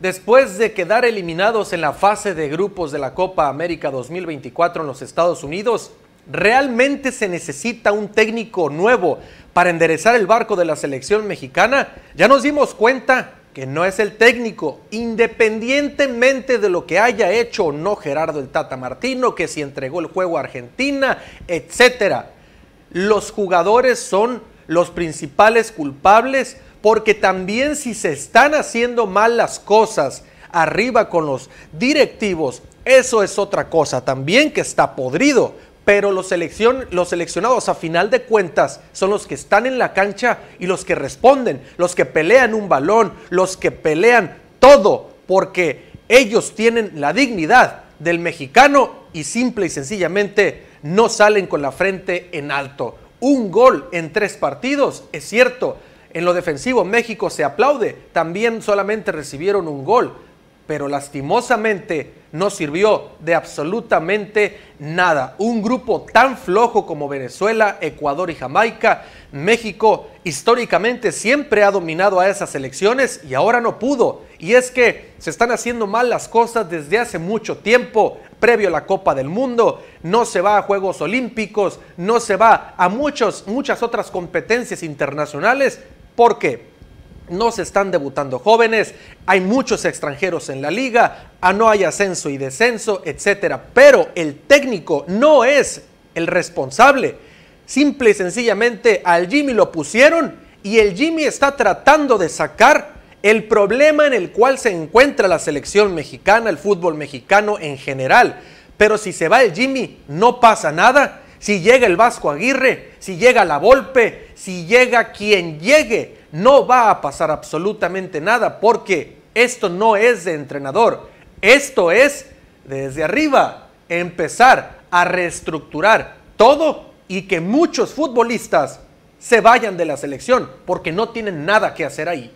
Después de quedar eliminados en la fase de grupos de la Copa América 2024 en los Estados Unidos, ¿realmente se necesita un técnico nuevo para enderezar el barco de la selección mexicana? Ya nos dimos cuenta que no es el técnico, independientemente de lo que haya hecho o no Gerardo el Tata Martino, que si entregó el juego a Argentina, etc. Los jugadores son los principales culpables porque también si se están haciendo mal las cosas arriba con los directivos, eso es otra cosa también que está podrido. Pero los, los seleccionados a final de cuentas son los que están en la cancha y los que responden, los que pelean un balón, los que pelean todo, porque ellos tienen la dignidad del mexicano y simple y sencillamente no salen con la frente en alto. Un gol en tres partidos, es cierto, en lo defensivo, México se aplaude. También solamente recibieron un gol, pero lastimosamente no sirvió de absolutamente nada. Un grupo tan flojo como Venezuela, Ecuador y Jamaica, México históricamente siempre ha dominado a esas elecciones y ahora no pudo. Y es que se están haciendo mal las cosas desde hace mucho tiempo, previo a la Copa del Mundo, no se va a Juegos Olímpicos, no se va a muchos, muchas otras competencias internacionales porque no se están debutando jóvenes, hay muchos extranjeros en la liga, no hay ascenso y descenso, etcétera. Pero el técnico no es el responsable. Simple y sencillamente al Jimmy lo pusieron y el Jimmy está tratando de sacar el problema en el cual se encuentra la selección mexicana, el fútbol mexicano en general. Pero si se va el Jimmy, no pasa nada si llega el Vasco Aguirre, si llega la Volpe, si llega quien llegue, no va a pasar absolutamente nada porque esto no es de entrenador. Esto es desde arriba empezar a reestructurar todo y que muchos futbolistas se vayan de la selección porque no tienen nada que hacer ahí.